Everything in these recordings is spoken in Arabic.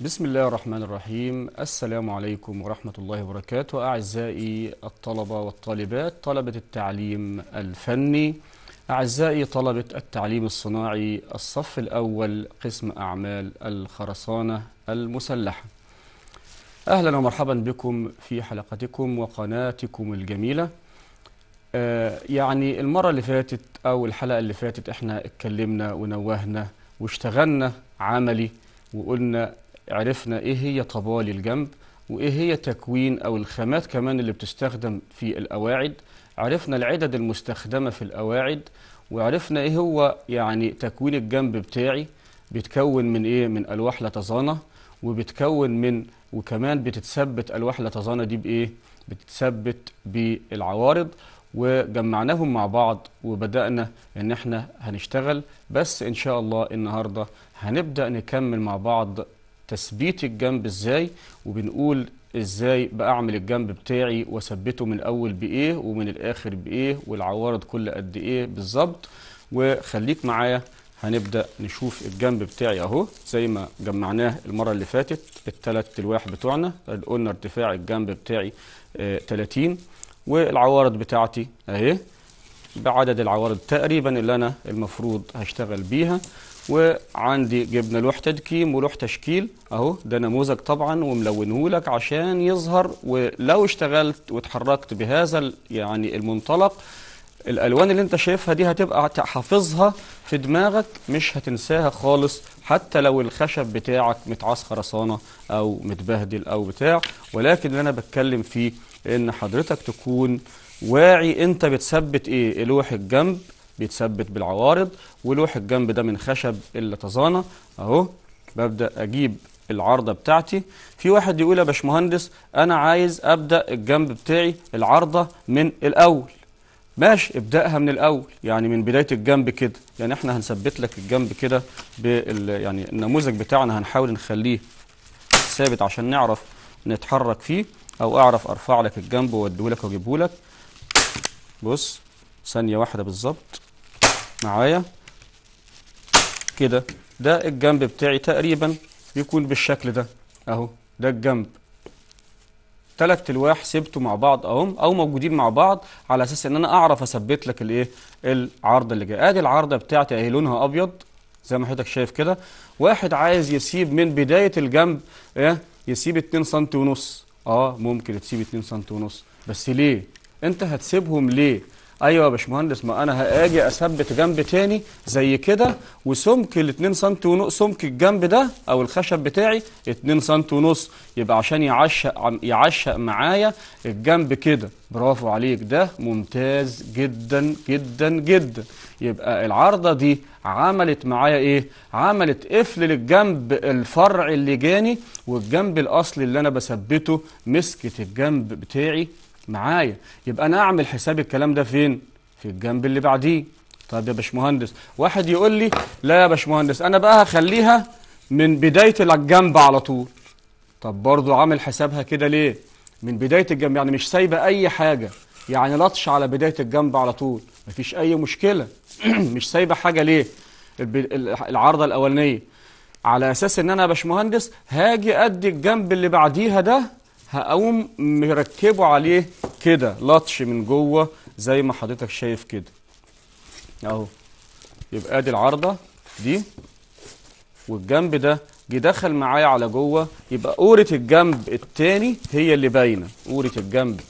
بسم الله الرحمن الرحيم السلام عليكم ورحمة الله وبركاته أعزائي الطلبة والطالبات طلبة التعليم الفني أعزائي طلبة التعليم الصناعي الصف الأول قسم أعمال الخرسانة المسلحة أهلا ومرحبا بكم في حلقتكم وقناتكم الجميلة آه يعني المرة اللي فاتت أو الحلقة اللي فاتت إحنا اتكلمنا ونوهنا واشتغلنا عملي وقلنا عرفنا إيه هي طبالي الجنب وإيه هي تكوين أو الخامات كمان اللي بتستخدم في القواعد عرفنا العدد المستخدمة في القواعد وعرفنا إيه هو يعني تكوين الجنب بتاعي بيتكون من إيه من ألواح لطزانه وبتكون من وكمان بتتثبت ألواح لطزانه دي بإيه بتتثبت بالعوارض وجمعناهم مع بعض وبدأنا إن إحنا هنشتغل بس إن شاء الله النهاردة هنبدأ نكمل مع بعض تثبيت الجنب ازاي وبنقول ازاي بقى اعمل الجنب بتاعي واثبته من الاول بايه ومن الاخر بايه والعوارض كل قد ايه بالظبط وخليك معايا هنبدا نشوف الجنب بتاعي اهو زي ما جمعناه المره اللي فاتت الثلاث تلواح بتوعنا قلنا ارتفاع الجنب بتاعي آه 30 والعوارض بتاعتي اهي بعدد العوارض تقريبا اللي انا المفروض هشتغل بيها وعندي جبنا لوح تدكيم ولوح تشكيل اهو ده نموذج طبعا وملونه لك عشان يظهر ولو اشتغلت وتحركت بهذا يعني المنطلق الالوان اللي انت شايفها دي هتبقى حافظها في دماغك مش هتنساها خالص حتى لو الخشب بتاعك متعاص خرسانه او متبهدل او بتاع ولكن اللي انا بتكلم فيه ان حضرتك تكون واعي انت بتثبت ايه لوح الجنب بيتثبت بالعوارض ولوح الجنب ده من خشب اللتزانة اهو ببدأ اجيب العارضه بتاعتي في واحد يقول يا باشمهندس انا عايز ابدا الجنب بتاعي العارضه من الاول ماشي ابداها من الاول يعني من بدايه الجنب كده يعني احنا هنثبت لك الجنب كده بال يعني النموذج بتاعنا هنحاول نخليه ثابت عشان نعرف نتحرك فيه او اعرف ارفع لك الجنب واديه لك واجيبه لك بص ثانيه واحده بالظبط معايا كده ده الجنب بتاعي تقريبا بيكون بالشكل ده اهو ده الجنب تلات الواح سبته مع بعض اهم او موجودين مع بعض على اساس ان انا اعرف اثبت لك الايه العارضه اللي جايه ادي العارضه بتاعتي اهي لونها ابيض زي ما حضرتك شايف كده واحد عايز يسيب من بدايه الجنب ايه يسيب 2 سم ونص اه ممكن تسيب 2 سم ونص بس ليه انت هتسيبهم ليه ايوه يا باشمهندس ما انا هاجي اثبت جنب تاني زي كده وسمك ال 2 سم ونص سمك الجنب ده او الخشب بتاعي 2 سم ونص يبقى عشان يعشق يعشق معايا الجنب كده برافو عليك ده ممتاز جدا جدا جدا يبقى العارضه دي عملت معايا ايه عملت قفل للجنب الفرع اللي جاني والجنب الاصلي اللي انا بثبته مسكت الجنب بتاعي معايا يبقى انا اعمل حساب الكلام ده فين في الجنب اللي بعديه طب يا باشمهندس واحد يقول لي لا يا باشمهندس انا بقى هخليها من بدايه الجنب على طول طب برضه عامل حسابها كده ليه من بدايه الجنب يعني مش سايبه اي حاجه يعني لطش على بدايه الجنب على طول مفيش اي مشكله مش سايبه حاجه ليه العارضه الاولانيه على اساس ان انا يا باشمهندس هاجي ادي الجنب اللي بعديها ده هقوم مركبه عليه كده لطش من جوه زي ما حضرتك شايف كده اهو يبقى ادي العارضه دي والجنب ده جه دخل معايا على جوه يبقى قوره الجنب التاني هي اللي باينه قوره الجنب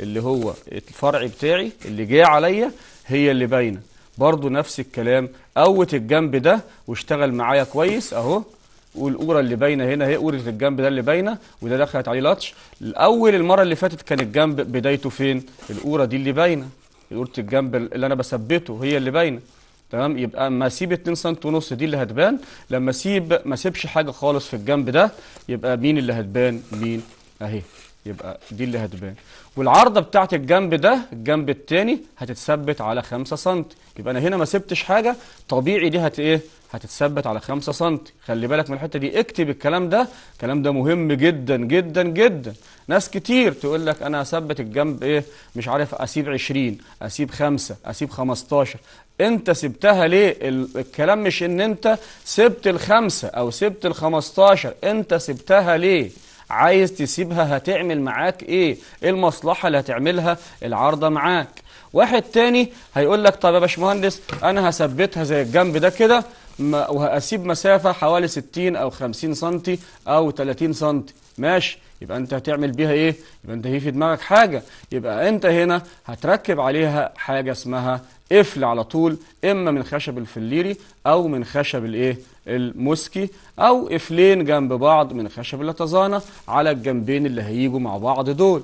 اللي هو الفرع بتاعي اللي جه عليا هي اللي باينه برضو نفس الكلام قوت الجنب ده واشتغل معايا كويس اهو والقوره اللي باينه هنا هي قوره الجنب ده اللي باينه وده دخلت عليه لاتش الاول المره اللي فاتت كان الجنب بدايته فين القوره دي اللي باينه قوره الجنب اللي انا بثبته هي اللي باينه تمام يبقى اما اسيب 2 سم ونص دي اللي هتبان لما اسيب ما اسيبش حاجه خالص في الجنب ده يبقى مين اللي هتبان مين اهي يبقى دي اللي هتبان والعرضة بتاعت الجنب ده الجنب الثاني هتتثبت على 5 سم يبقى انا هنا ما سبتش حاجة طبيعي دي هت ايه هتتثبت على 5 سم خلي بالك من الحتة دي اكتب الكلام ده الكلام ده مهم جدا جدا جدا ناس كتير تقول لك انا هثبت الجنب ايه مش عارف اسيب 20 اسيب 5 اسيب 15 انت سبتها ليه الكلام مش ان انت سبت الخمسة او سبت ال15 انت سبتها ليه عايز تسيبها هتعمل معاك ايه ايه المصلحة اللي هتعملها العارضة معاك واحد تاني هيقول لك طب يا باشمهندس انا هثبتها زي الجنب ده كده وهسيب مسافة حوالي 60 أو 50 سنتي أو 30 سنتي ماشي يبقى انت هتعمل بيها ايه يبقى انت في دماغك حاجة يبقى انت هنا هتركب عليها حاجة اسمها قفل على طول اما من خشب الفليري او من خشب الايه المسكي او قفلين جنب بعض من خشب اللتزانة على الجنبين اللي هيجوا مع بعض دول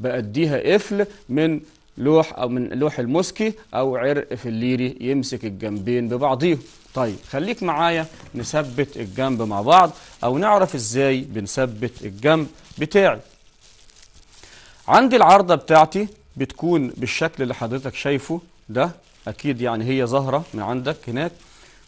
بأديها قفل من لوح او من لوح المسكي او عرق فليري يمسك الجنبين ببعضيهم طيب خليك معايا نثبت الجنب مع بعض أو نعرف إزاي بنثبت الجنب بتاعي عندي العارضة بتاعتي بتكون بالشكل اللي حضرتك شايفه ده أكيد يعني هي ظاهرة من عندك هناك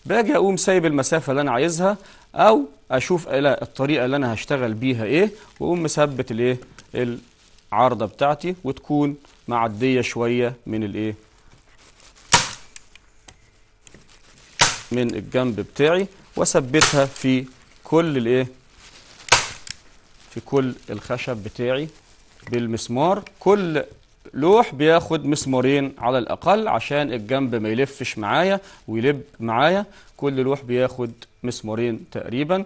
باجي أقوم سايب المسافة اللي أنا عايزها أو أشوف الطريقة اللي أنا هشتغل بيها إيه وأقوم مثبت الإيه العارضة بتاعتي وتكون معدية شوية من الإيه من الجنب بتاعي واثبتها في كل الايه في كل الخشب بتاعي بالمسمار كل لوح بياخد مسمارين على الأقل عشان الجنب ما يلفش معايا ويلب معايا كل لوح بياخد مسمارين تقريبا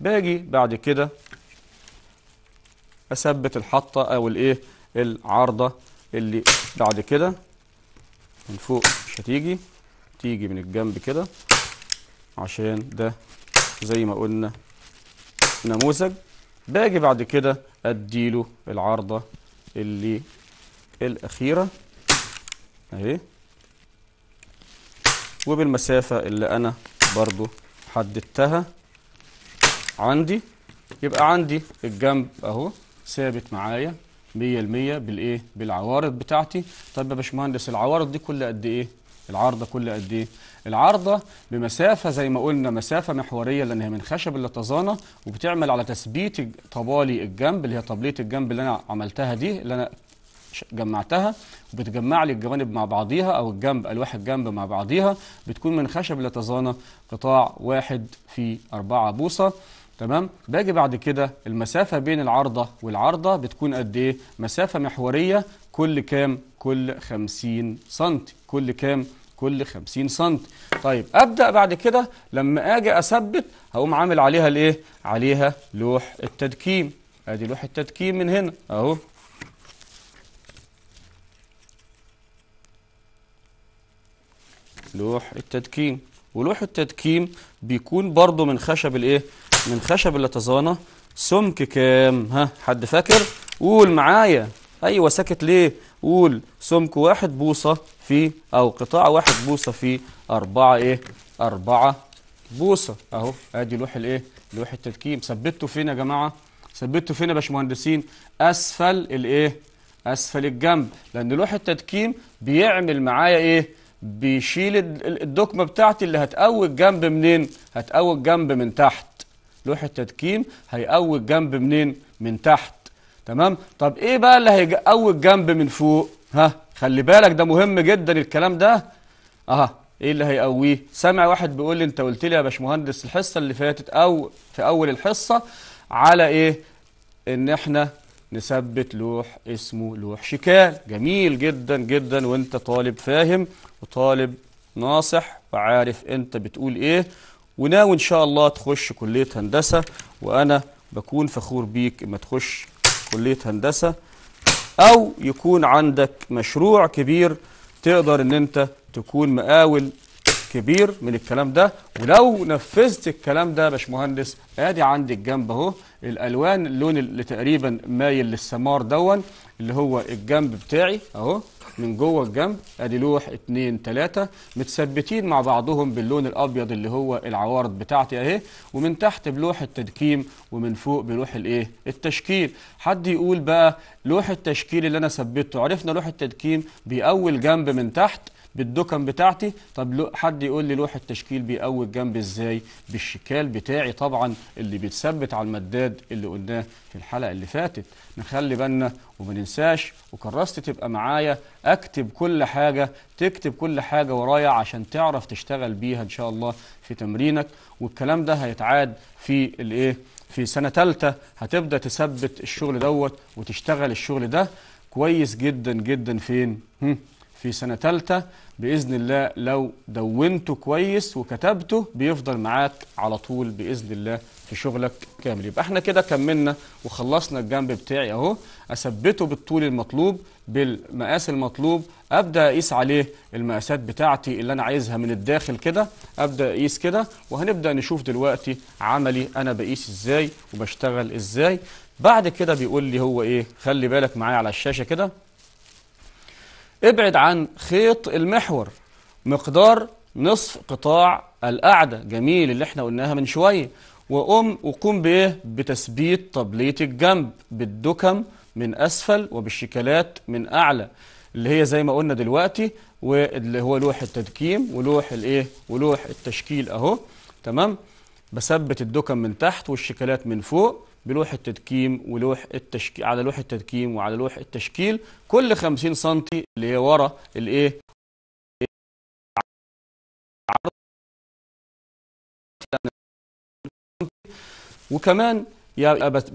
باجي بعد كده أثبت الحطة أو الإيه العارضة اللي بعد كده من فوق مش هتيجي تيجي من الجنب كده عشان ده زي ما قلنا نموذج باجي بعد كده اديله العارضة اللي الاخيرة اهي وبالمسافة اللي انا برضو حددتها عندي يبقى عندي الجنب اهو ثابت معايا 100% بالايه بالعوارض بتاعتي طب يا باشمهندس العوارض دي كل قد ايه العارضه كل قد ايه العارضه بمسافه زي ما قلنا مسافه محوريه لان هي من خشب اللتظانه وبتعمل على تثبيت طبالي الجنب اللي هي طبليه الجنب اللي انا عملتها دي اللي انا جمعتها وبتجمع لي الجوانب مع بعضيها او الجنب الواح الجنب مع بعضيها بتكون من خشب اللتظانه قطاع واحد في اربعه بوصه تمام باجي بعد كده المسافه بين العارضه والعارضه بتكون قد ايه مسافه محوريه كل كام كل 50 سم كل كام كل 50 سم طيب ابدا بعد كده لما اجي اثبت هقوم عامل عليها الايه عليها لوح التدكيم ادي لوح التدكيم من هنا اهو لوح التدكيم ولوح التدكيم بيكون برضو من خشب الايه من خشب اللتزانه سمك كام ها حد فاكر قول معايا أيوة ساكت ليه قول سمك واحد بوصة في أو قطاع واحد بوصة في أربعة إيه أربعة بوصة أهو أدي لوح الإيه لوح التدكيم ثبته فين يا جماعة ثبته فين يا باشمهندسين أسفل الإيه أسفل الجنب لأن لوح التدكيم بيعمل معايا إيه بيشيل الدكمة بتاعتي اللي هتقوي الجنب منين هتقوي الجنب من تحت لوح التدكيم هيقوي الجنب منين من تحت تمام طب ايه بقى اللي هيقوي الجنب من فوق ها خلي بالك ده مهم جدا الكلام ده اها ايه اللي هيقويه سامع واحد بيقول لي انت قلت لي يا باشمهندس الحصه اللي فاتت او في اول الحصه على ايه ان احنا نثبت لوح اسمه لوح شكال جميل جدا جدا وانت طالب فاهم وطالب ناصح وعارف انت بتقول ايه وناوي ان شاء الله تخش كليه هندسه وانا بكون فخور بيك اما تخش كلية هندسة أو يكون عندك مشروع كبير تقدر إن أنت تكون مقاول كبير من الكلام ده ولو نفذت الكلام ده يا باشمهندس ادي عندي الجنب اهو الالوان اللون اللي تقريبا مايل للسمار دون اللي هو الجنب بتاعي اهو من جوه الجنب ادي لوح اتنين تلاته متثبتين مع بعضهم باللون الابيض اللي هو العوارض بتاعتي اهي ومن تحت بلوح التدكيم ومن فوق بلوح الايه التشكيل حد يقول بقى لوح التشكيل اللي انا ثبته عرفنا لوح التدكيم بيقوي جنب من تحت بالدكم بتاعتي طب حد يقول لي لوح التشكيل بيقوي الجنب ازاي بالشكال بتاعي طبعا اللي بيتثبت على المداد اللي قلناه في الحلقه اللي فاتت نخلي بالنا وما ننساش وكرست تبقى معايا اكتب كل حاجه تكتب كل حاجه ورايا عشان تعرف تشتغل بيها ان شاء الله في تمرينك والكلام ده هيتعاد في الايه في سنه ثالثه هتبدا تثبت الشغل دوت وتشتغل الشغل ده كويس جدا جدا فين في سنة تالتة بإذن الله لو دونته كويس وكتبته بيفضل معاك على طول بإذن الله في شغلك كامل يبقى احنا كده كملنا وخلصنا الجنب بتاعي اهو اثبته بالطول المطلوب بالمقاس المطلوب ابدا اقيس عليه المقاسات بتاعتي اللي انا عايزها من الداخل كده ابدا اقيس كده وهنبدا نشوف دلوقتي عملي انا بقيس ازاي وبشتغل ازاي بعد كده بيقول لي هو ايه خلي بالك معايا على الشاشه كده ابعد عن خيط المحور مقدار نصف قطاع القعدة جميل اللي احنا قلناها من شوية وقم وقوم بايه بتثبيت طبلية الجنب بالدكم من أسفل وبالشكلات من أعلى اللي هي زي ما قلنا دلوقتي واللي هو لوح التدكيم ولوح الايه ولوح التشكيل اهو تمام بثبت الدكم من تحت والشكلات من فوق بلوح التدكيم ولوح التشكيل على لوح التدكيم وعلى لوح التشكيل كل 50 سم اللي هي ورا الايه وكمان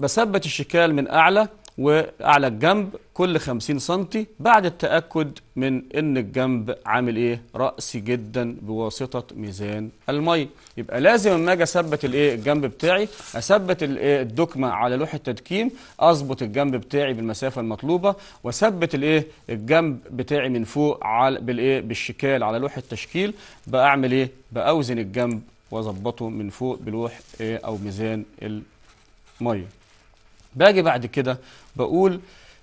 بثبت الشكال من اعلى وأعلى الجنب كل 50 سم بعد التأكد من ان الجنب عامل ايه رأسي جدا بواسطة ميزان المية يبقى لازم اما اجي اثبت الايه الجنب بتاعي اثبت الدكمة على لوح التدكيم اظبط الجنب بتاعي بالمسافة المطلوبة واثبت الايه الجنب بتاعي من فوق على بالايه بالشكال على لوح التشكيل بعمل ايه باوزن الجنب واظبطه من فوق بلوح إيه او ميزان المية باجي بعد كده بقول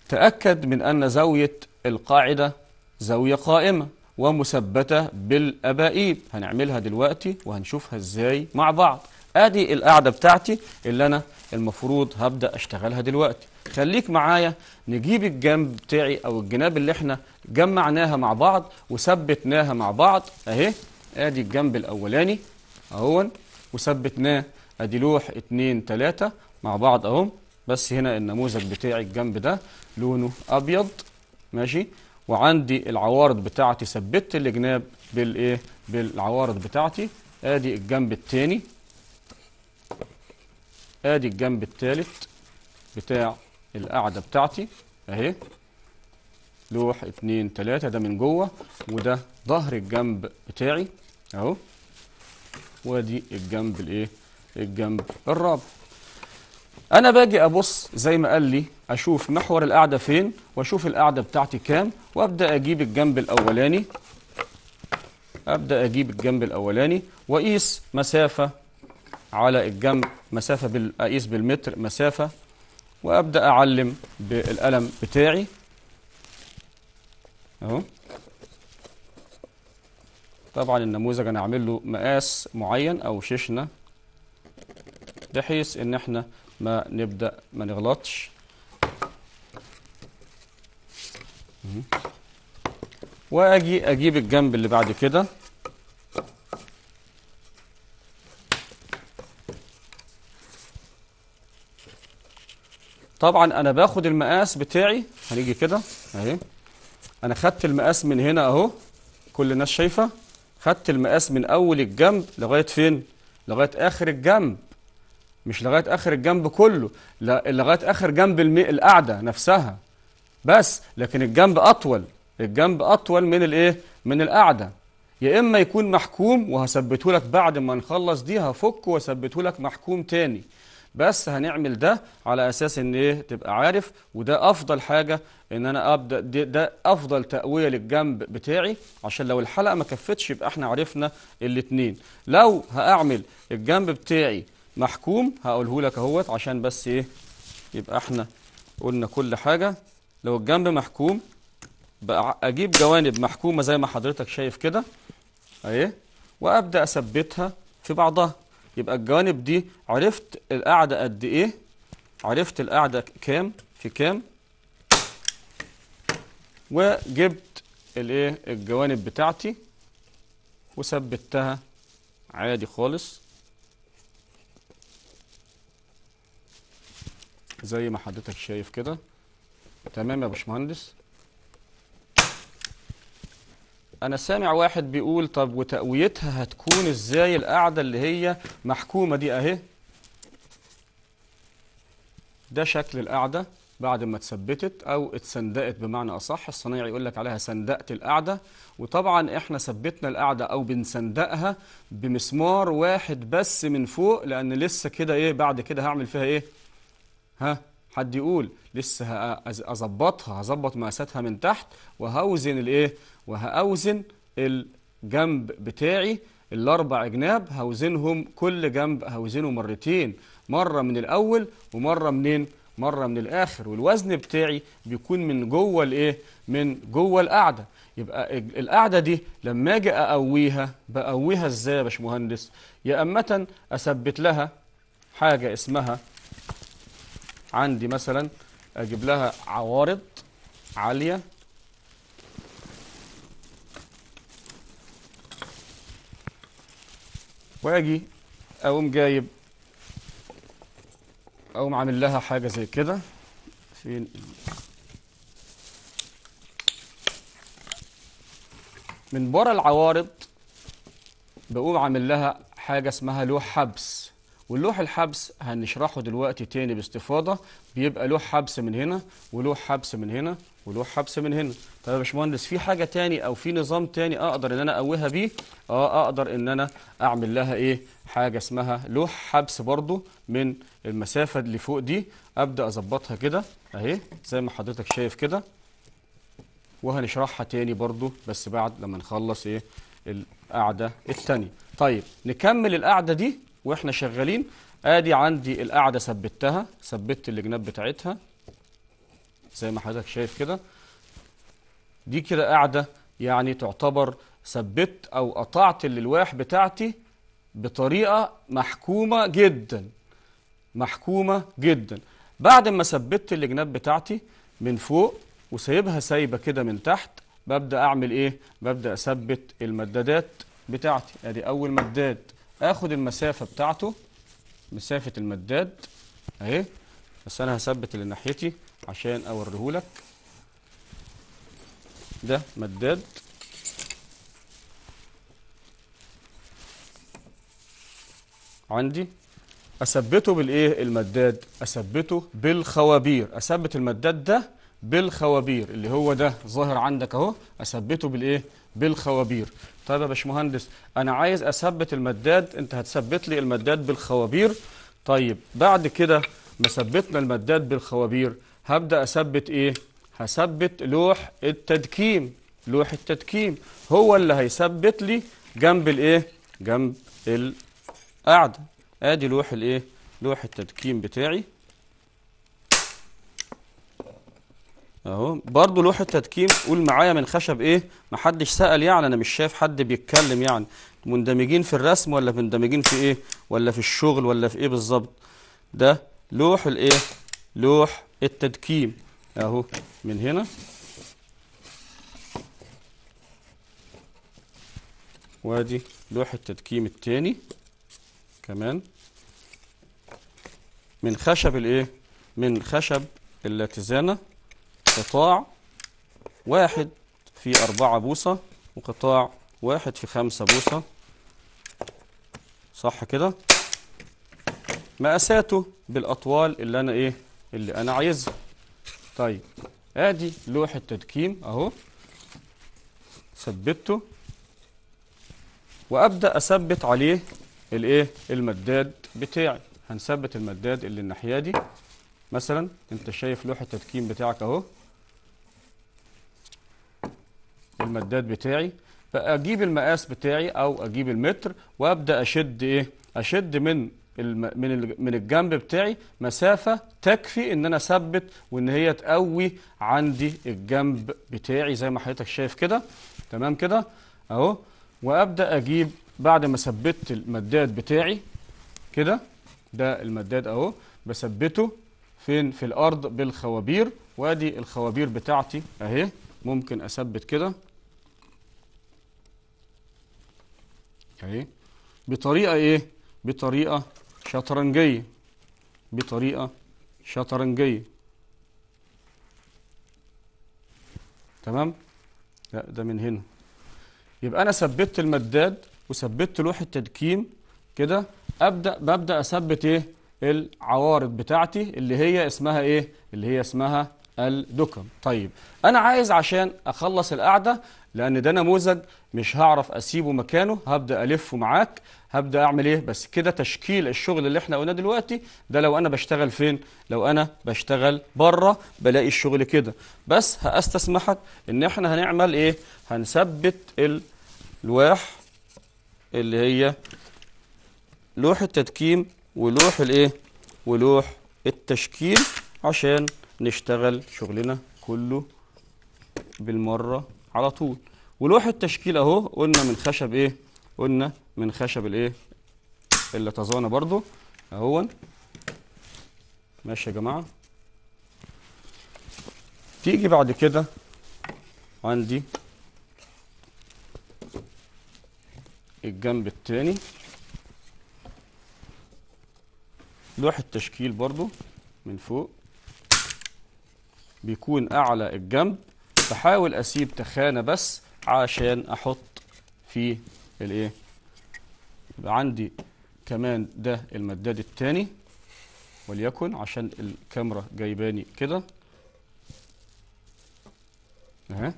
تأكد من أن زاوية القاعدة زاوية قائمة ومثبتة بالأبائيب هنعملها دلوقتي وهنشوفها إزاي مع بعض أدي القاعدة بتاعتي اللي أنا المفروض هبدأ أشتغلها دلوقتي خليك معايا نجيب الجنب بتاعي أو الجناب اللي إحنا جمعناها مع بعض وثبتناها مع بعض أهي أدي الجنب الأولاني أهون وثبتناه أدي لوح اتنين تلاتة مع بعض أهم بس هنا النموذج بتاعي الجنب ده لونه ابيض ماشي وعندي العوارض بتاعتي ثبت الجناب بالايه بالعوارض بتاعتي ادي الجنب الثاني ادي الجنب الثالث بتاع القاعده بتاعتي اهي لوح اتنين تلاتة ده من جوه وده ظهر الجنب بتاعي اهو وادي الجنب الايه الجنب الرابع أنا باجي أبص زي ما قال لي أشوف محور القاعدة فين وأشوف القاعدة بتاعتي كام وأبدأ أجيب الجنب الأولاني أبدأ أجيب الجنب الأولاني وأقيس مسافة على الجنب مسافة بال... أقيس بالمتر مسافة وأبدأ أعلم بالقلم بتاعي أهو طبعا النموذج أنا أعمل له مقاس معين أو ششنة بحيث إن إحنا ما نبدأ ما نغلطش واجي اجيب الجنب اللي بعد كده طبعا انا باخد المقاس بتاعي هنيجي كده اهي انا خدت المقاس من هنا اهو كل الناس شايفه خدت المقاس من اول الجنب لغايه فين لغايه اخر الجنب مش لغايه اخر الجنب كله لا لغايه اخر جنب القعده نفسها بس لكن الجنب اطول الجنب اطول من الايه من القعده يا اما يكون محكوم وهثبته لك بعد ما نخلص دي هفك واثبته لك محكوم تاني بس هنعمل ده على اساس ان ايه تبقى عارف وده افضل حاجه ان انا ابدا ده, ده افضل تقويه للجنب بتاعي عشان لو الحلقه ما كفتش يبقى احنا عرفنا الاتنين لو هاعمل الجنب بتاعي محكوم هقوله لك اهوت عشان بس ايه يبقى احنا قلنا كل حاجة لو الجنب محكوم بقى اجيب جوانب محكومة زي ما حضرتك شايف كده اهي وابدا اثبتها في بعضها يبقى الجوانب دي عرفت القاعدة قد ايه عرفت القاعدة كام في كام وجبت الايه الجوانب بتاعتي وثبتها عادي خالص زي ما حضرتك شايف كده تمام يا باشمهندس انا سامع واحد بيقول طب وتقويتها هتكون ازاي القاعده اللي هي محكومه دي اهي ده شكل القاعده بعد ما اتثبتت او اتسندقت بمعنى اصح الصنايعي يقول لك عليها سندقت القاعده وطبعا احنا ثبتنا القاعده او بنسندقها بمسمار واحد بس من فوق لان لسه كده ايه بعد كده هعمل فيها ايه ها حد يقول لسه هظبطها هظبط مقاساتها من تحت وهوزن الايه وهاوزن الجنب بتاعي الاربع جناب هوزنهم كل جنب هوزنه مرتين مره من الاول ومره منين مره من الاخر والوزن بتاعي بيكون من جوه الايه من جوه القعده يبقى القعده دي لما اجي اقويها بقويها ازاي يا باشمهندس يا امه اثبت لها حاجه اسمها عندي مثلا اجيب لها عوارض عالية واجي اقوم جايب اقوم عامل لها حاجة زي كده فين من بره العوارض بقوم عامل لها حاجة اسمها لوح حبس واللوح الحبس هنشرحه دلوقتي تاني باستفاضه بيبقى لوح حبس من هنا ولوح حبس من هنا ولوح حبس من هنا طيب يا باشمهندس في حاجه تاني او في نظام تاني اقدر ان انا اقويها بيه اه اقدر ان انا اعمل لها ايه حاجه اسمها لوح حبس برضو من المسافه اللي فوق دي ابدا اظبطها كده اهي زي ما حضرتك شايف كده وهنشرحها تاني برضو بس بعد لما نخلص ايه القعده الثانيه طيب نكمل القعده دي واحنا شغالين ادي عندي القاعده ثبتها ثبت الجناب بتاعتها زي ما حضرتك شايف كده دي كده قاعده يعني تعتبر ثبت او قطعت الالواح بتاعتي بطريقه محكومه جدا محكومه جدا بعد ما ثبتت الجناب بتاعتي من فوق وسايبها سايبه كده من تحت ببدا اعمل ايه ببدا اثبت المدادات بتاعتي ادي اول مداد اخد المسافه بتاعته مسافه المداد اهي بس انا هثبت اللي ناحيتي عشان اوريهولك ده مداد عندي اثبته بالايه المداد اثبته بالخوابير اثبت المداد ده بالخوابير اللي هو ده ظاهر عندك اهو اثبته بالايه بالخوابير طيب يا باشمهندس انا عايز اثبت المداد انت هتثبت لي المداد بالخوابير طيب بعد كده ما ثبتنا المداد بالخوابير هبدا اثبت ايه هثبت لوح التدكيم لوح التدكيم هو اللي هيثبت لي جنب الايه جنب القاعده ادي لوح الايه لوح التدكيم بتاعي اهو برضه لوحه تدكيم قول معايا من خشب ايه محدش سال يعني انا مش شايف حد بيتكلم يعني مندمجين في الرسم ولا مندمجين في ايه ولا في الشغل ولا في ايه بالظبط ده لوح الايه لوح التدكيم اهو من هنا وادي لوح التدكيم الثاني كمان من خشب الايه من خشب اللاتزانه قطاع واحد في أربعة بوصة وقطاع واحد في خمسة بوصة صح كده مقاساته بالأطوال اللي أنا إيه اللي أنا عايزها طيب ادي لوحة تدكيم اهو ثبته وابدا اثبت عليه الايه المداد بتاعي هنثبت المداد اللي الناحيه دي مثلا انت شايف لوحة التدكيم بتاعك اهو المداد بتاعي فاجيب المقاس بتاعي او اجيب المتر وابدا اشد ايه اشد من من من الجنب بتاعي مسافه تكفي ان انا اثبت وان هي تقوي عندي الجنب بتاعي زي ما حضرتك شايف كده تمام كده اهو وابدا اجيب بعد ما ثبتت المداد بتاعي كده ده المداد اهو بثبته فين في الارض بالخوابير وادي الخوابير بتاعتي اهي ممكن اثبت كده أهي بطريقة إيه؟ بطريقة شطرنجية بطريقة شطرنجية تمام؟ لا ده من هنا يبقى أنا ثبتت المداد وثبتت لوح التدكيم كده أبدأ ببدأ أثبت إيه؟ العوارض بتاعتي اللي هي اسمها إيه؟ اللي هي اسمها الدكم طيب أنا عايز عشان أخلص القعدة لان ده نموذج مش هعرف اسيبه مكانه هبدا الفه معاك هبدا اعمل ايه بس كده تشكيل الشغل اللي احنا قلناه دلوقتي ده لو انا بشتغل فين لو انا بشتغل بره بلاقي الشغل كده بس هاستسمحك ان احنا هنعمل ايه هنثبت اللواح اللي هي لوح التدكيم ولوح الايه ولوح التشكيل عشان نشتغل شغلنا كله بالمره على طول ولوح التشكيل اهو قلنا من خشب ايه قلنا من خشب الايه اللي اللتزانه برضو اهو ماشي يا جماعه تيجي بعد كده عندي الجنب الثاني لوح التشكيل برضو من فوق بيكون اعلى الجنب بحاول اسيب تخانه بس عشان احط في الايه يبقى عندي كمان ده المداد الثاني وليكن عشان الكاميرا جايباني كده اهي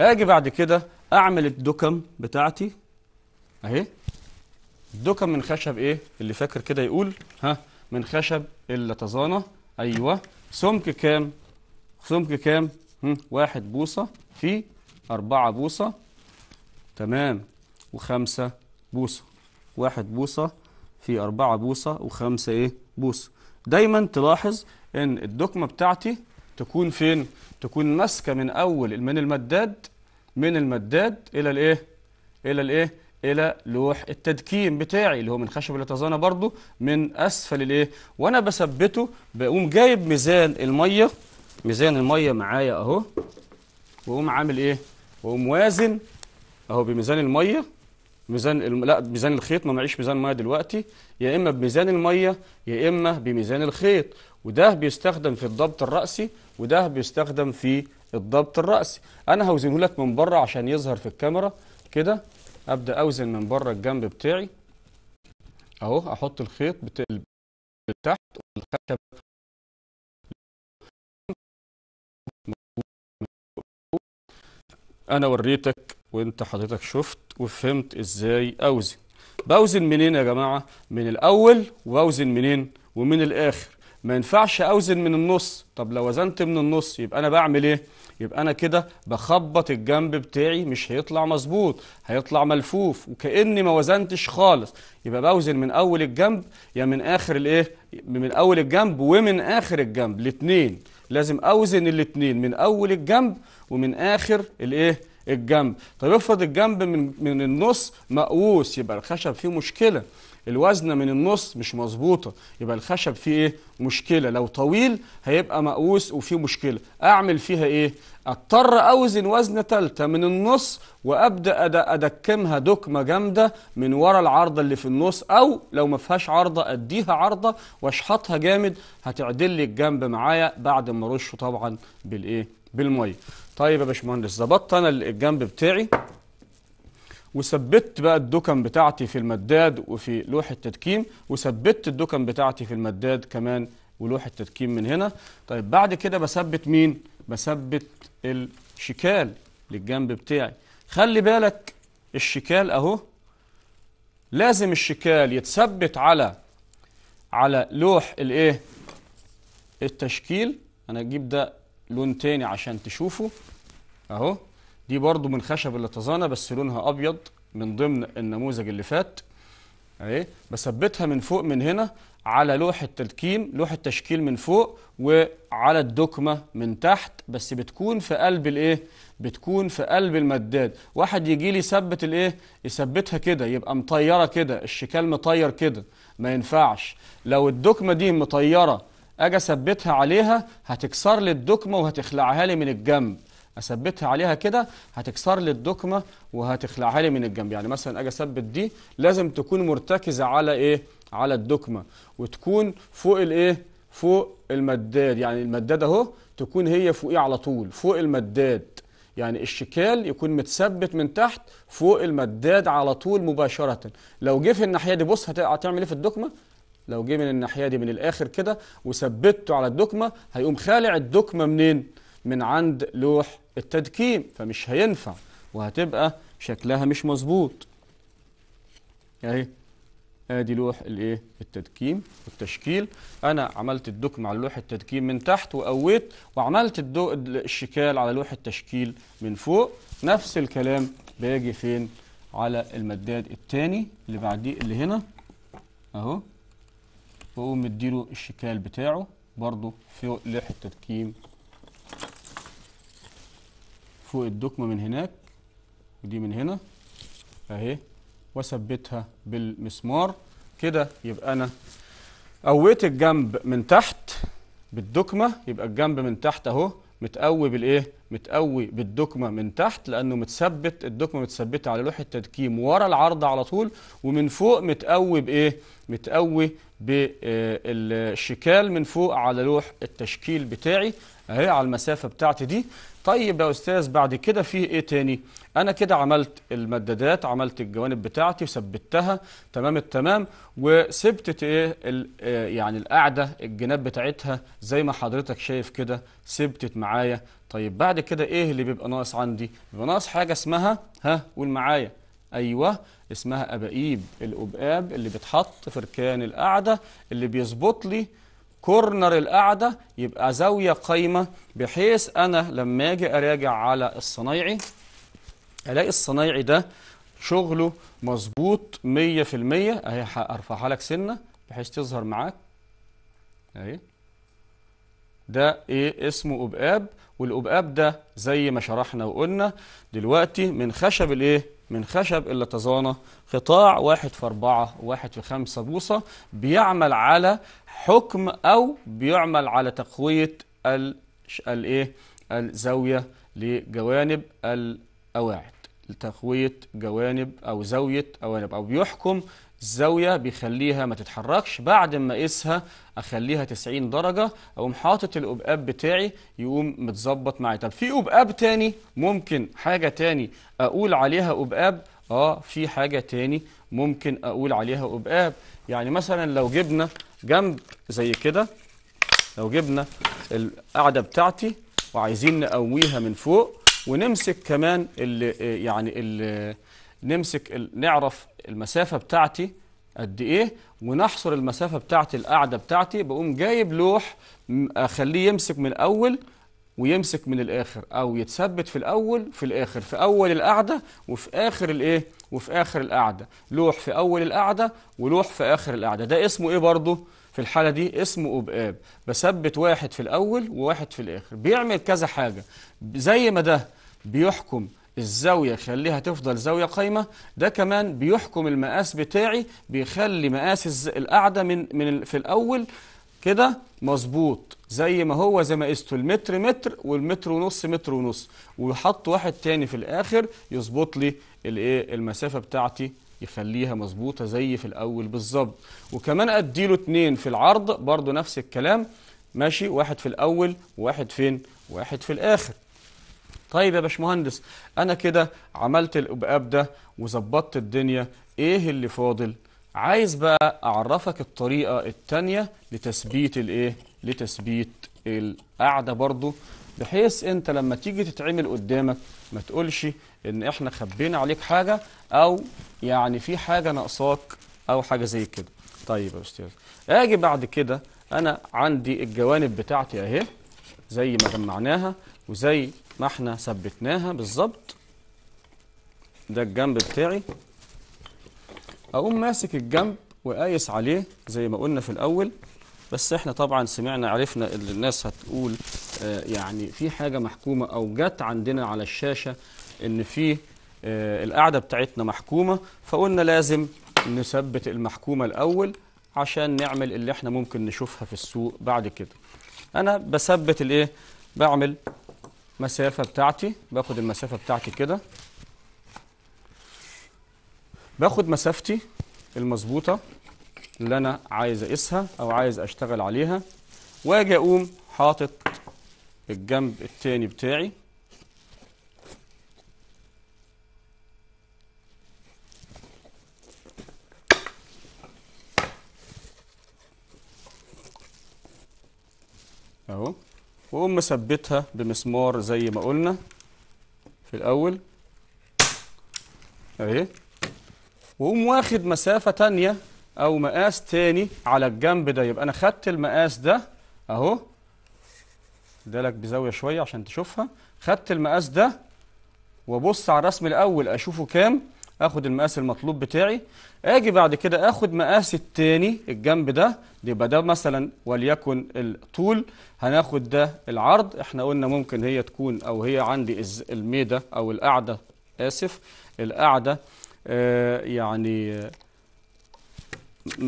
اجي بعد كده اعمل الدكم بتاعتي اهي الدكم من خشب ايه اللي فاكر كده يقول ها من خشب اللتزانه ايوه سمك كام سمك كام واحد بوصة في أربعة بوصة تمام وخمسة بوصة واحد بوصة في أربعة بوصة وخمسة إيه بوصة دايما تلاحظ إن الدكمة بتاعتي تكون فين تكون ماسكة من أول من المداد من المداد إلى الإيه إلى الإيه إلى لوح التدكين بتاعي اللي هو من خشب اليتزانة برضو من أسفل الإيه وأنا بثبته بقوم جايب ميزان المية ميزان المية معايا اهو واقوم عامل ايه واقوم وازن اهو بميزان المية ميزان الم... لا ميزان الخيط ما معيش ميزان ميه دلوقتي يا اما بميزان الميه يا اما بميزان الخيط وده بيستخدم في الضبط الراسي وده بيستخدم في الضبط الراسي انا هوزنه لك من بره عشان يظهر في الكاميرا كده ابدا اوزن من بره الجنب بتاعي اهو احط الخيط بتاع تحت والخشب انا وريتك وانت حضرتك شفت وفهمت ازاي اوزن باوزن منين يا جماعه من الاول واوزن منين ومن الاخر ما ينفعش اوزن من النص طب لو وزنت من النص يبقى انا بعمل ايه يبقى انا كده بخبط الجنب بتاعي مش هيطلع مظبوط هيطلع ملفوف وكاني ما وزنتش خالص يبقى بوزن من اول الجنب يا من اخر الايه من اول الجنب ومن اخر الجنب الاثنين لازم اوزن الاثنين من اول الجنب ومن اخر الايه الجنب طب افرض الجنب من من النص مقوس يبقى الخشب فيه مشكله الوزنه من النص مش مظبوطه يبقى الخشب فيه ايه مشكله لو طويل هيبقى مقوس وفيه مشكله اعمل فيها ايه اضطر اوزن وزنه ثالثه من النص وابدا ادكمها دكمه جامده من ورا العارضه اللي في النص او لو ما فيهاش عارضه اديها عارضه واشحطها جامد هتعدل لي الجنب معايا بعد ما ارشه طبعا بالايه بالميه طيب يا باشمهندس ظبطت انا الجنب بتاعي وثبت بقى الدكم بتاعتي في المداد وفي لوح التدكيم وثبت الدكم بتاعتي في المداد كمان ولوح التدكيم من هنا طيب بعد كده بثبت مين بثبت الشكال للجنب بتاعي خلي بالك الشكال اهو لازم الشكال يتثبت على على لوح الايه التشكيل انا اجيب ده لون تاني عشان تشوفه اهو دي برضو من خشب اللتزانه بس لونها ابيض من ضمن النموذج اللي فات اهي بثبتها من فوق من هنا على لوح التلكيم لوح التشكيل من فوق وعلى الدكمه من تحت بس بتكون في قلب الايه بتكون في قلب المداد واحد يجي لي يثبت الايه يثبتها كده يبقى مطيره كده الشكال مطير كده ما ينفعش لو الدكمه دي مطيره اجي اثبتها عليها هتكسر لي الدكمه وهتخلعها لي من الجنب اثبتها عليها كده هتكسر لي الدكمه وهتخلعها لي من الجنب يعني مثلا اجي اثبت دي لازم تكون مرتكزه على ايه على الدكمه وتكون فوق الايه فوق المداد يعني المداد اهو تكون هي فوقيه على طول فوق المداد يعني الشكال يكون متثبت من تحت فوق المداد على طول مباشره لو جه في الناحيه دي بص هتعمل ايه في الدكمه لو جه من الناحيه دي من الاخر كده وثبته على الدكمه هيقوم خالع الدكمه منين من عند لوح التدكين فمش هينفع وهتبقى شكلها مش مظبوط اهي ادي لوح الايه التدكيم والتشكيل انا عملت الدكم مع لوح التدكيم من تحت وقويت وعملت الدو الشكال على لوح التشكيل من فوق نفس الكلام باجي فين على المداد الثاني اللي بعديه اللي هنا اهو واقوم مديله الشكال بتاعه برضه فوق لوح التدكيم فوق الدكمة من هناك ودي من هنا اهي واثبتها بالمسمار كده يبقى انا قويت الجنب من تحت بالدكمه يبقى الجنب من تحت اهو متقوي بالايه متقوي بالدكمه من تحت لانه متثبت الدكمه متثبته على لوحه التدكيم ورا العرض على طول ومن فوق متقوي بايه متقوي بالشكال من فوق على لوح التشكيل بتاعي اهي على المسافه بتاعتي دي طيب يا استاذ بعد كده في ايه تاني انا كده عملت المدادات عملت الجوانب بتاعتي وثبتها تمام التمام وسبت ايه آه، يعني القاعده الجناب بتاعتها زي ما حضرتك شايف كده سبتت معايا طيب بعد كده ايه اللي بيبقى ناقص عندي بيبقى ناقص حاجه اسمها ها قول معايا ايوه اسمها اباقيب الابقاب اللي بتحط في ركان القاعده اللي بيظبط لي كورنر القعدة يبقى زاوية قايمة بحيث أنا لما أجي أراجع على الصنايعي ألاقي الصنايعي ده شغله مظبوط 100% أهي هرفعها لك سنة بحيث تظهر معاك أهي ده إيه اسمه أبقاب والأبقاب ده زي ما شرحنا وقلنا دلوقتي من خشب الإيه من خشب إلا تزانة قطاع واحد في أربعة واحد في خمسة بوصة بيعمل على حكم أو بيعمل على تقوية الإيه الزاوية لجوانب الأواعد لتقوية جوانب أو زاوية أوانب أو بيحكم الزاوية بيخليها ما تتحركش بعد ما اقيسها اخليها 90 درجة اقوم حاطط الأبقاب بتاعي يقوم متظبط معايا طب في أبقاب تاني ممكن حاجة تاني اقول عليها أبقاب اه في حاجة تاني ممكن اقول عليها أبقاب يعني مثلا لو جبنا جنب زي كده لو جبنا القاعدة بتاعتي وعايزين نقويها من فوق ونمسك كمان اللي يعني اللي نمسك ال... نعرف المسافه بتاعتي قد ايه ونحصر المسافه بتاعتي القاعده بتاعتي بقوم جايب لوح اخليه يمسك من الاول ويمسك من الاخر او يتثبت في الاول في الاخر في اول القعده وفي اخر الايه وفي اخر القعده لوح في اول القعده ولوح في اخر القعده ده اسمه ايه برضه في الحالة دي اسمه أبقاب بثبت واحد في الأول وواحد في الآخر بيعمل كذا حاجة زي ما ده بيحكم الزاوية خليها تفضل زاوية قايمة ده كمان بيحكم المقاس بتاعي بيخلي مقاس القعدة من, من في الأول كده مظبوط زي ما هو زي ما قسته المتر متر والمتر ونص متر ونص ويحط واحد تاني في الآخر يظبط لي الايه المسافة بتاعتي يخليها مظبوطة زي في الأول بالظبط وكمان أديله اتنين في العرض برضو نفس الكلام ماشي واحد في الأول وواحد فين واحد في الآخر طيب يا باشمهندس انا كده عملت الابقاب ده وظبطت الدنيا ايه اللي فاضل عايز بقى اعرفك الطريقه الثانيه لتثبيت الايه لتثبيت القعده برضو بحيث انت لما تيجي تتعمل قدامك ما تقولش ان احنا خبينا عليك حاجه او يعني في حاجه ناقصاك او حاجه زي كده طيب يا استاذ اجي بعد كده انا عندي الجوانب بتاعتي اهي زي ما جمعناها وزي ما احنا ثبتناها بالظبط ده الجنب بتاعي اقوم ماسك الجنب وقايس عليه زي ما قلنا في الاول بس احنا طبعا سمعنا عرفنا ان الناس هتقول آه يعني في حاجه محكومه او جت عندنا على الشاشه ان في آه القاعده بتاعتنا محكومه فقلنا لازم نثبت المحكومه الاول عشان نعمل اللي احنا ممكن نشوفها في السوق بعد كده انا بثبت الايه بعمل المسافة بتاعتي باخد المسافة بتاعتي كده باخد مسافتي المظبوطة اللي أنا عايز أقيسها أو عايز أشتغل عليها وأجي أقوم حاطط الجنب التاني بتاعي وأقوم مثبتها بمسمار زي ما قلنا في الأول أهي وأقوم واخد مسافة تانية أو مقاس تاني على الجنب ده يبقى أنا خدت المقاس ده أهو ده لك بزاوية شوية عشان تشوفها خدت المقاس ده وأبص على الرسم الأول أشوفه كام اخد المقاس المطلوب بتاعي اجي بعد كده اخد مقاس التاني الجنب ده يبقى ده مثلا وليكن الطول هناخد ده العرض احنا قلنا ممكن هي تكون او هي عندي الميده او القعده اسف القعده آه يعني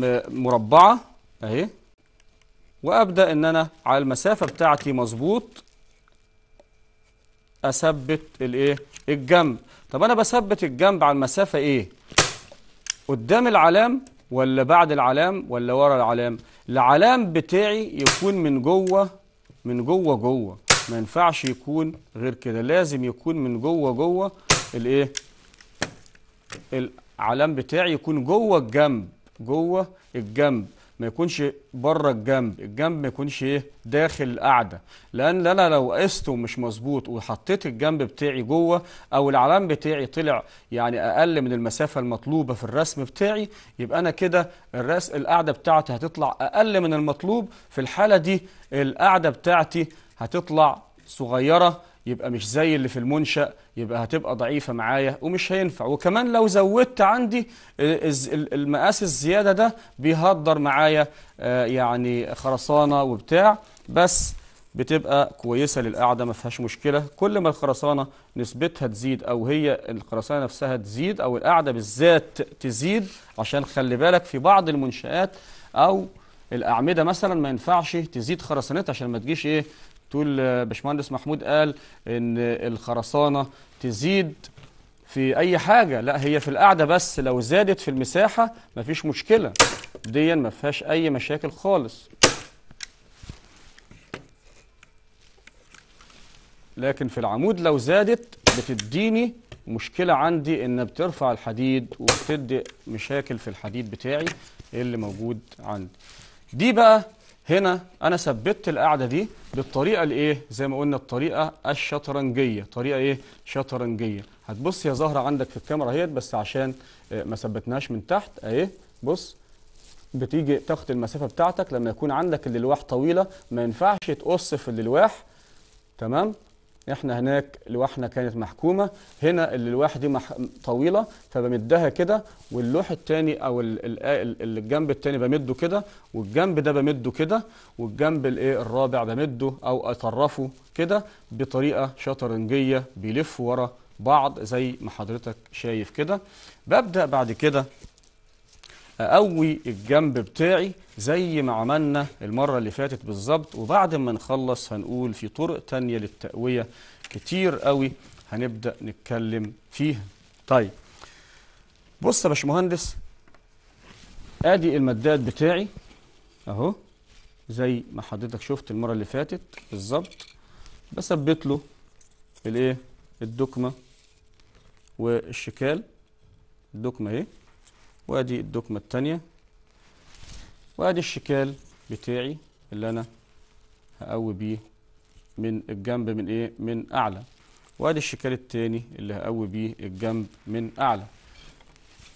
آه، مربعه اهي وابدا ان انا على المسافه بتاعتي مظبوط اثبت الايه الجنب طب أنا بثبت الجنب على المسافة إيه؟ قدام العلام ولا بعد العلام ولا ورا العلام؟ العلام بتاعي يكون من جوه من جوه جوه ما ينفعش يكون غير كده لازم يكون من جوه جوه الايه؟ العلام بتاعي يكون جوه الجنب جوه الجنب ما يكونش بره الجنب الجنب ما يكونش ايه داخل القعده لان انا لو قسته مش مظبوط وحطيت الجنب بتاعي جوه او العلام بتاعي طلع يعني اقل من المسافه المطلوبه في الرسم بتاعي يبقى انا كده الرأس القعده بتاعتي هتطلع اقل من المطلوب في الحاله دي القعده بتاعتي هتطلع صغيره يبقى مش زي اللي في المنشأ يبقى هتبقى ضعيفة معايا ومش هينفع وكمان لو زودت عندي المقاس الزيادة ده بيهدر معايا آه، يعني خرسانة وبتاع بس بتبقى كويسة للقعدة ما فيهاش مشكلة كل ما الخرسانة نسبتها تزيد أو هي الخرسانة نفسها تزيد أو القعدة بالذات تزيد عشان خلي بالك في بعض المنشآت أو الأعمدة مثلا ما ينفعش تزيد خرسانتها عشان ما تجيش إيه تقول باشمهندس محمود قال ان الخرسانه تزيد في اي حاجه لا هي في القعده بس لو زادت في المساحه مفيش مشكله دي ما فيهاش اي مشاكل خالص لكن في العمود لو زادت بتديني مشكلة عندي إن بترفع الحديد وبتدي مشاكل في الحديد بتاعي اللي موجود عندي دي بقى هنا انا ثبتت القاعده دي بالطريقه الايه زي ما قلنا الطريقه الشطرنجيه طريقه ايه شطرنجيه هتبص يا ظاهره عندك في الكاميرا اهيت بس عشان آه، ما ثبتناش من تحت اهي بص بتيجي تاخد المسافه بتاعتك لما يكون عندك اللواح طويله ما ينفعش تقص في اللواح تمام احنا هناك لوحنا كانت محكومة هنا اللي الواح دي مح... طويلة فبمدها كده واللوح التاني او ال... ال... الجنب التاني بمده كده والجنب ده بمده كده والجنب الايه الرابع بمده او اطرفه كده بطريقة شطرنجية بيلف ورا بعض زي ما حضرتك شايف كده ببدأ بعد كده اقوي الجنب بتاعي زي ما عملنا المرة اللي فاتت بالظبط وبعد ما نخلص هنقول في طرق تانية للتقوية كتير قوي هنبدأ نتكلم فيها طيب بص يا باشمهندس ادي المداد بتاعي اهو زي ما حضرتك شفت المرة اللي فاتت بالظبط بثبت له الايه الدكمة والشكال الدكمة اهي وادي الدكمة التانية وادي الشكال بتاعي اللي انا هقوي بيه من الجنب من ايه من اعلى وادي الشكال التاني اللي هقوي بيه الجنب من اعلى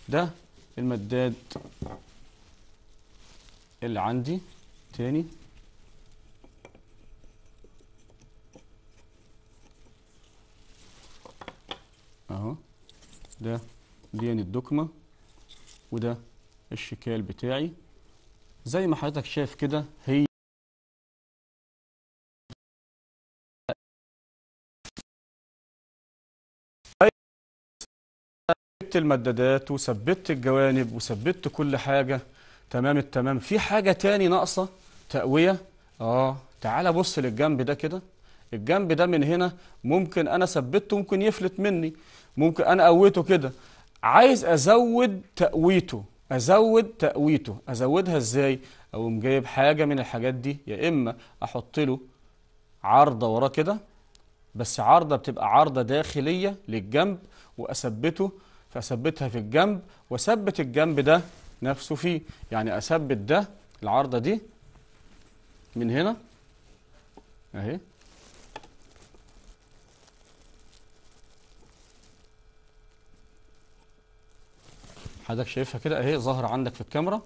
ده المداد اللي عندي تاني اهو ده دي يعني الدكمه وده الشكال بتاعي زي ما حضرتك شايف كده هي ثبت المدادات وثبت الجوانب وثبت كل حاجة تمام التمام في حاجة تاني ناقصة تقوية اه تعال بص للجنب ده كده الجنب ده من هنا ممكن انا ثبته ممكن يفلت مني ممكن انا قويته كده عايز ازود تقويته ازود تقويته ازودها ازاي اقوم جايب حاجه من الحاجات دي يا اما احط له عارضه وراه كده بس عارضه بتبقى عارضه داخليه للجنب واثبته فاثبتها في الجنب واثبت الجنب ده نفسه فيه يعني اثبت ده العارضه دي من هنا اهي حضرتك شايفها كده اهي ظاهره عندك في الكاميرا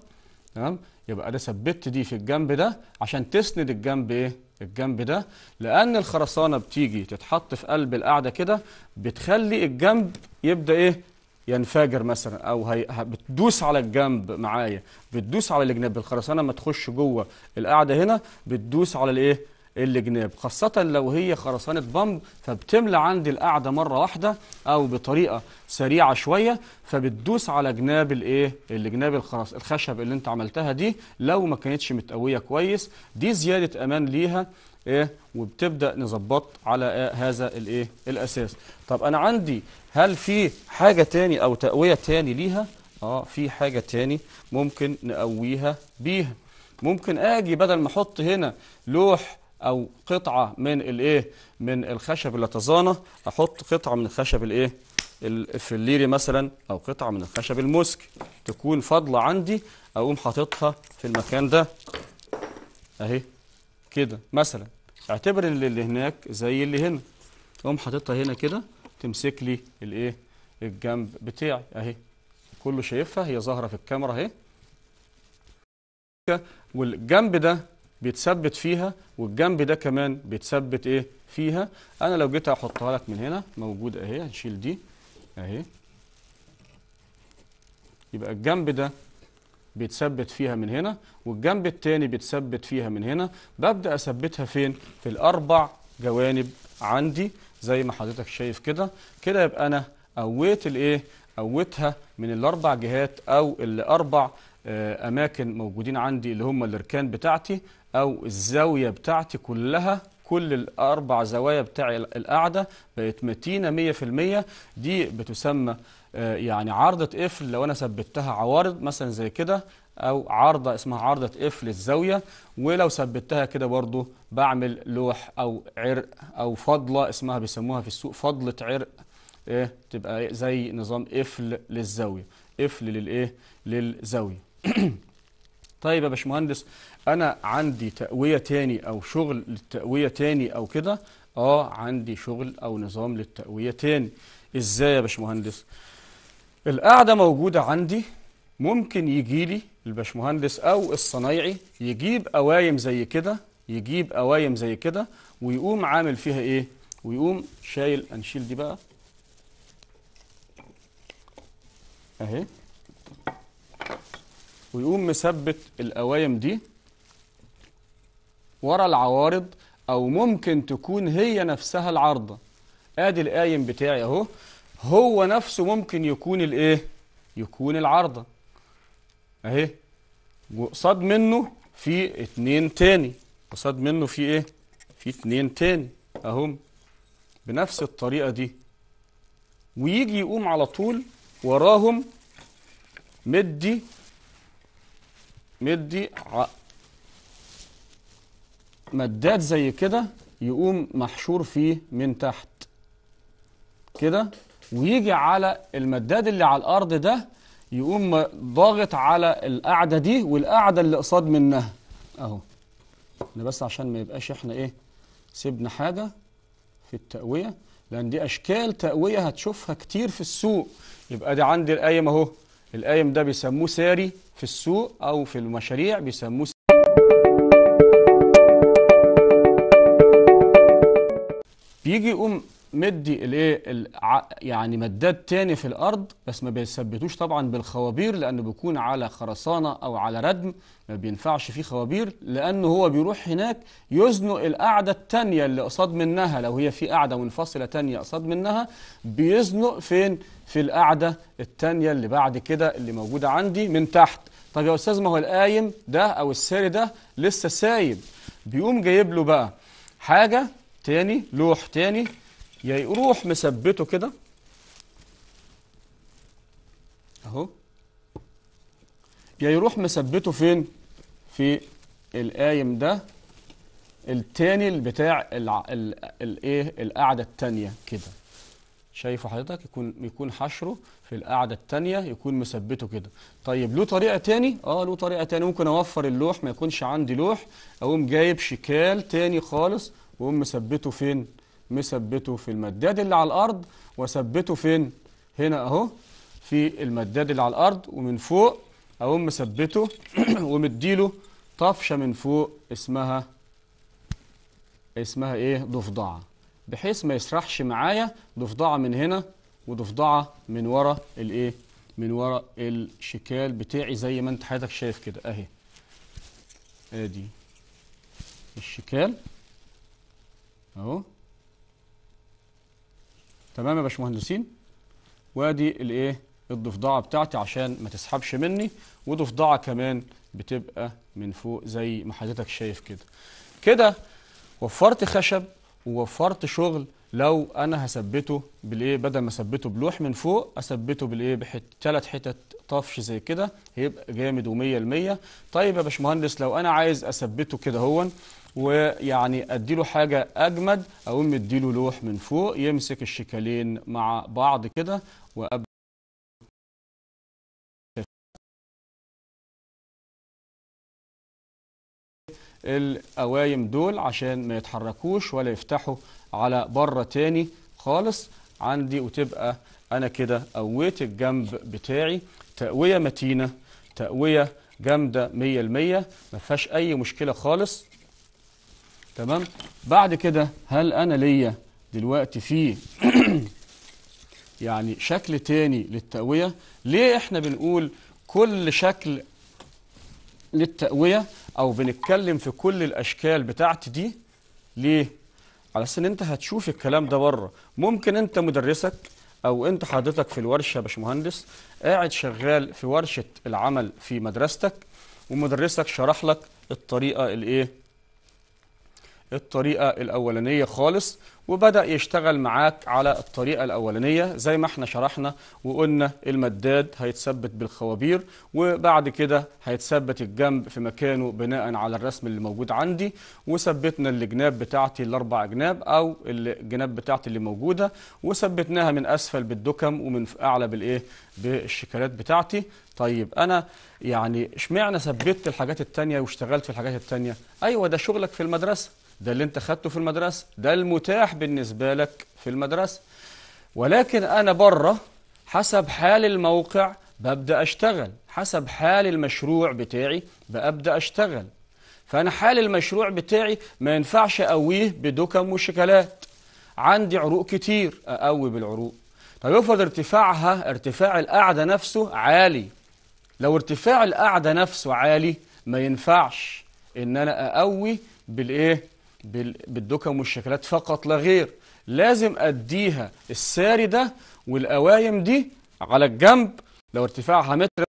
تمام يبقى انا ثبت دي في الجنب ده عشان تسند الجنب ايه الجنب ده لان الخرسانه بتيجي تتحط في قلب القاعده كده بتخلي الجنب يبدا ايه ينفجر مثلا او هي... بتدوس على الجنب معايا بتدوس على الجنب الخرسانه ما تخش جوه القاعده هنا بتدوس على الايه الجناب خاصة لو هي خرسانة بامب فبتملى عندي القعدة مرة واحدة أو بطريقة سريعة شوية فبتدوس على جناب الايه الجناب الخرس الخشب اللي انت عملتها دي لو ما كانتش متقوية كويس دي زيادة أمان ليها ايه وبتبدا نظبط على إيه هذا الايه الاساس طب انا عندي هل في حاجه تاني او تقويه تاني ليها اه في حاجه تاني ممكن نقويها بيها ممكن اجي بدل ما احط هنا لوح او قطعه من الايه من الخشب اللتزانه احط قطعه من الخشب الايه الفليري مثلا او قطعه من الخشب المسك تكون فاضله عندي اقوم حاططها في المكان ده اهي كده مثلا اعتبر ان اللي هناك زي اللي هنا اقوم حاططها هنا كده تمسك لي الايه الجنب بتاعي اهي كله شايفها هي ظاهره في الكاميرا اهي والجنب ده بيتثبت فيها والجنب ده كمان بيتثبت ايه فيها انا لو جيت احطها لك من هنا موجوده اهي هنشيل دي اهي يبقى الجنب ده بيتثبت فيها من هنا والجنب التاني بيتثبت فيها من هنا ببدا اثبتها فين في الاربع جوانب عندي زي ما حضرتك شايف كده كده يبقى انا قويت الايه قوتها من الاربع جهات او الاربع آه، اماكن موجودين عندي اللي هم الاركان بتاعتي او الزاويه بتاعتي كلها كل الاربع زوايا بتاع القاعده بقت متينه 100% دي بتسمى آه، يعني عارضه قفل لو انا ثبتها عوارض مثلا زي كده او عارضه اسمها عارضه قفل الزاويه ولو ثبتها كده برضو بعمل لوح او عرق او فضله اسمها بيسموها في السوق فضله عرق ايه تبقى زي نظام قفل للزاويه قفل للايه للزاويه طيب يا باشمهندس انا عندي تقويه تاني او شغل للتقويه تاني او كده اه عندي شغل او نظام للتقويه تاني ازاي يا باشمهندس القاعده موجوده عندي ممكن يجي لي الباشمهندس او الصنايعي يجيب قوايم زي كده يجيب قوايم زي كده ويقوم عامل فيها ايه ويقوم شايل انشيل دي بقى اهي ويقوم مثبت القوايم دي ورا العوارض او ممكن تكون هي نفسها العارضه ادي القايم بتاعي اهو هو نفسه ممكن يكون الايه يكون العارضه اهي وقصاد منه في اتنين تاني قصاد منه في ايه في اتنين تاني اهم بنفس الطريقه دي ويجي يقوم على طول وراهم مدي مدي ع مداد زي كده يقوم محشور فيه من تحت كده ويجي على المداد اللي على الأرض ده يقوم ضاغط على القاعدة دي والقاعدة اللي قصاد منها أهو انا بس عشان ما يبقاش احنا ايه سيبنا حاجة في التقوية لأن دي أشكال تقوية هتشوفها كتير في السوق يبقى دي عندي القايم أهو القايم ده بيسموه ساري في السوق أو في المشاريع بيسموه بيجي يقوم مدي الايه يعني مداد تاني في الارض بس ما بيثبتوش طبعا بالخوابير لانه بيكون على خرسانه او على ردم ما بينفعش فيه خوابير لانه هو بيروح هناك يزنق القعده التانيه اللي قصاد منها لو هي في قعده منفصله تانيه قصاد منها بيزنق فين في القعده التانيه اللي بعد كده اللي موجوده عندي من تحت طب يا استاذ ما هو القايم ده او الساري ده لسه سايب بيقوم جايب له بقى حاجه تاني لوح تاني يروح يعني مثبته كده اهو يا يعني يروح مثبته فين في القايم ده التاني بتاع الايه القاعده الثانيه كده شايفه حضرتك يكون يكون حشره في القاعده الثانيه يكون مثبته كده طيب له طريقه ثاني اه له طريقه ثاني ممكن اوفر اللوح ما يكونش عندي لوح اقوم جايب شكال ثاني خالص واقوم مثبته فين مثبته في المداد اللي على الأرض وثبته فين هنا أهو في المداد اللي على الأرض ومن فوق أقوم مثبته ومديله طفشة من فوق اسمها اسمها إيه ضفدعة بحيث ما يسرحش معايا ضفدعة من هنا وضفدعة من ورا الإيه من ورا الشكال بتاعي زي ما انت حضرتك شايف كده اهي ادي الشكال اهو تمام يا باشمهندسين وادي الايه الضفدعه بتاعتي عشان ما تسحبش مني وضفدعه كمان بتبقى من فوق زي ما حضرتك شايف كده كده وفرت خشب ووفرت شغل لو انا هثبته بالايه بدل ما اثبته بلوح من فوق اثبته بالايه بحت ثلاث حتت طفش زي كده هيبقى جامد و100% طيب يا باشمهندس لو انا عايز اثبته كده هون ويعني اديله حاجه اجمد اقوم مديله لوح من فوق يمسك الشكلين مع بعض كده وابدا القوايم دول عشان ما يتحركوش ولا يفتحوا على بره تاني خالص عندي وتبقى انا كده قويت الجنب بتاعي تقويه متينه تقويه جامده 100% ما فيهاش اي مشكله خالص تمام بعد كده هل انا ليا دلوقتي في يعني شكل تاني للتقويه ليه احنا بنقول كل شكل للتقويه او بنتكلم في كل الاشكال بتاعت دي ليه على اساس ان انت هتشوف الكلام ده بره ممكن انت مدرسك او انت حضرتك في الورشه يا باشمهندس قاعد شغال في ورشه العمل في مدرستك ومدرسك شرح لك الطريقه الايه الطريقة الأولانية خالص وبدأ يشتغل معاك على الطريقة الأولانية زي ما احنا شرحنا وقلنا المداد هيتثبت بالخوابير وبعد كده هيتثبت الجنب في مكانه بناء على الرسم اللي موجود عندي وثبتنا الجناب بتاعتي الأربع جناب أو الجناب بتاعتي اللي موجودة وثبتناها من أسفل بالدكم ومن أعلى بالإيه بالشكلات بتاعتي طيب أنا يعني اشمعنى ثبتت الحاجات التانية واشتغلت في الحاجات التانية أيوة ده شغلك في المدرسة ده اللي انت خدته في المدرسة ده المتاح بالنسبة لك في المدرسة ولكن أنا بره حسب حال الموقع ببدأ أشتغل حسب حال المشروع بتاعي ببدأ أشتغل فأنا حال المشروع بتاعي ما ينفعش أقويه بدكم وشوكولات عندي عروق كتير أقوي بالعروق طب يفرض ارتفاعها ارتفاع القعدة نفسه عالي لو ارتفاع القعدة نفسه عالي ما ينفعش إن أنا أقوي بالإيه بالدكم والشكلات فقط لا غير لازم أديها الساري ده والقوايم دي على الجنب لو ارتفاعها متر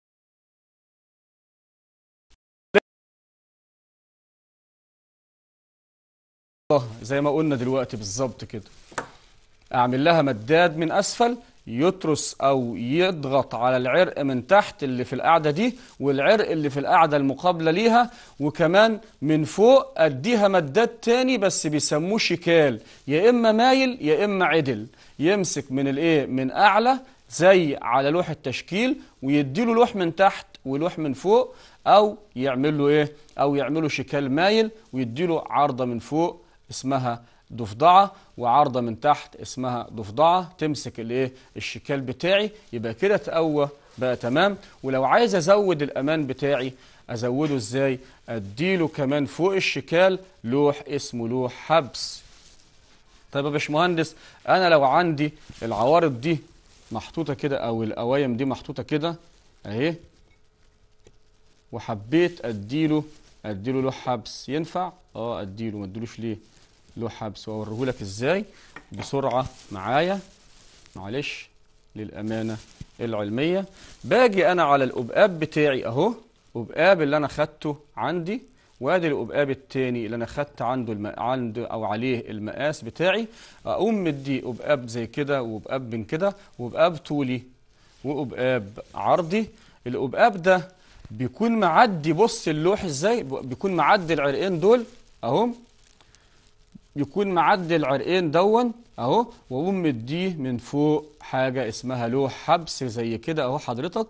زي ما قلنا دلوقتي بالظبط كده اعمل لها مداد من اسفل يترس او يضغط على العرق من تحت اللي في القاعده دي والعرق اللي في القاعده المقابله ليها وكمان من فوق اديها مدات تاني بس بيسموه شكال يا اما مايل يا اما عدل يمسك من الايه من اعلى زي على لوح التشكيل ويديله لوح من تحت ولوح من فوق او يعمل له ايه او يعمل له شكال مايل ويديله عرضه من فوق اسمها ضفدعه وعارضه من تحت اسمها ضفدعه تمسك الايه الشكال بتاعي يبقى كده تقوى بقى تمام ولو عايز ازود الامان بتاعي ازوده ازاي اديله كمان فوق الشكال لوح اسمه لوح حبس طيب يا باشمهندس انا لو عندي العوارض دي محطوطه كده او القوايم دي محطوطه كده اهي وحبيت اديله اديله لوح حبس ينفع اه اديله ما اديلوش ليه لوح حبس لك ازاي بسرعه معايا معلش للامانه العلميه باجي انا على الابقاب بتاعي اهو ابقاب اللي انا خدته عندي وادي الابقاب التاني اللي انا خدت عنده الم... عند او عليه المقاس بتاعي اقوم مدي ابقاب زي كده وابقاب من كده وابقاب طولي وابقاب عرضي الابقاب ده بيكون معدي بص اللوح ازاي بيكون معدي العرقين دول اهم يكون معدي العرقين دون اهو واقوم مديه من فوق حاجه اسمها لوح حبس زي كده اهو حضرتك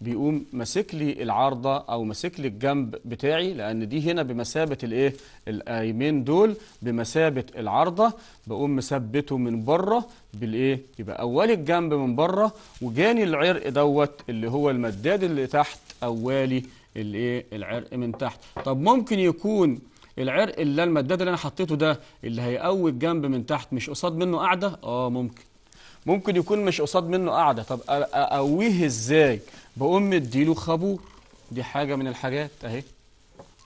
بيقوم ماسك لي العارضه او ماسك لي الجنب بتاعي لان دي هنا بمثابه الايه الايمين دول بمثابه العارضه بقوم مثبته من بره بالايه يبقى اولي الجنب من بره وجاني العرق دوت اللي هو المداد اللي تحت اولي الايه العرق من تحت طب ممكن يكون العرق اللي المداد اللي انا حطيته ده اللي هيقوي الجنب من تحت مش قصاد منه قاعده اه ممكن ممكن يكون مش قصاد منه قاعده طب اقويه ازاي بقوم مديله خابور دي حاجه من الحاجات اهي